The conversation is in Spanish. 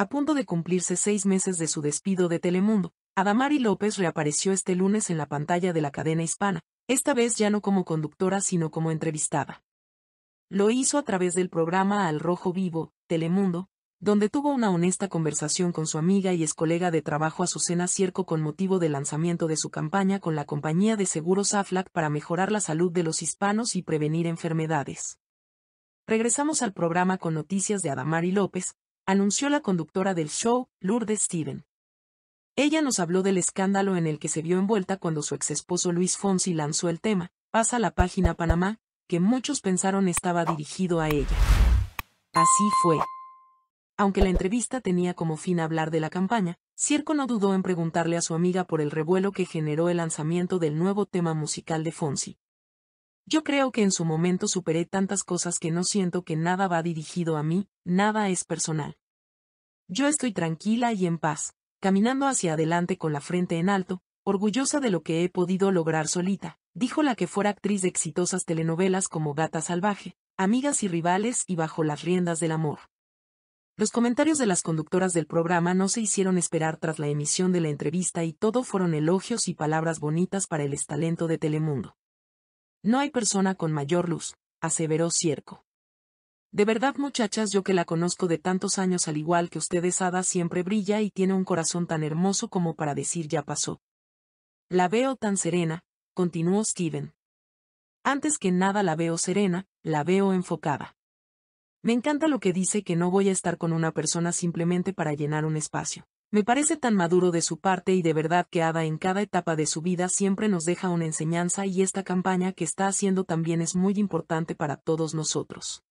A punto de cumplirse seis meses de su despido de Telemundo, Adamari López reapareció este lunes en la pantalla de la cadena hispana, esta vez ya no como conductora sino como entrevistada. Lo hizo a través del programa Al Rojo Vivo, Telemundo, donde tuvo una honesta conversación con su amiga y ex colega de trabajo Azucena Cierco con motivo del lanzamiento de su campaña con la compañía de seguros AFLAC para mejorar la salud de los hispanos y prevenir enfermedades. Regresamos al programa con noticias de Adamari López, anunció la conductora del show, Lourdes Steven. Ella nos habló del escándalo en el que se vio envuelta cuando su exesposo Luis Fonsi lanzó el tema, Pasa la página Panamá, que muchos pensaron estaba dirigido a ella. Así fue. Aunque la entrevista tenía como fin hablar de la campaña, Circo no dudó en preguntarle a su amiga por el revuelo que generó el lanzamiento del nuevo tema musical de Fonsi, yo creo que en su momento superé tantas cosas que no siento que nada va dirigido a mí, nada es personal. Yo estoy tranquila y en paz, caminando hacia adelante con la frente en alto, orgullosa de lo que he podido lograr solita, dijo la que fuera actriz de exitosas telenovelas como Gata Salvaje, Amigas y Rivales y Bajo las Riendas del Amor. Los comentarios de las conductoras del programa no se hicieron esperar tras la emisión de la entrevista y todo fueron elogios y palabras bonitas para el estalento de Telemundo. No hay persona con mayor luz, aseveró Cierco. De verdad muchachas, yo que la conozco de tantos años al igual que ustedes, Ada siempre brilla y tiene un corazón tan hermoso como para decir ya pasó. La veo tan serena, continuó Steven. Antes que nada la veo serena, la veo enfocada. Me encanta lo que dice que no voy a estar con una persona simplemente para llenar un espacio. Me parece tan maduro de su parte y de verdad que Ada en cada etapa de su vida siempre nos deja una enseñanza y esta campaña que está haciendo también es muy importante para todos nosotros.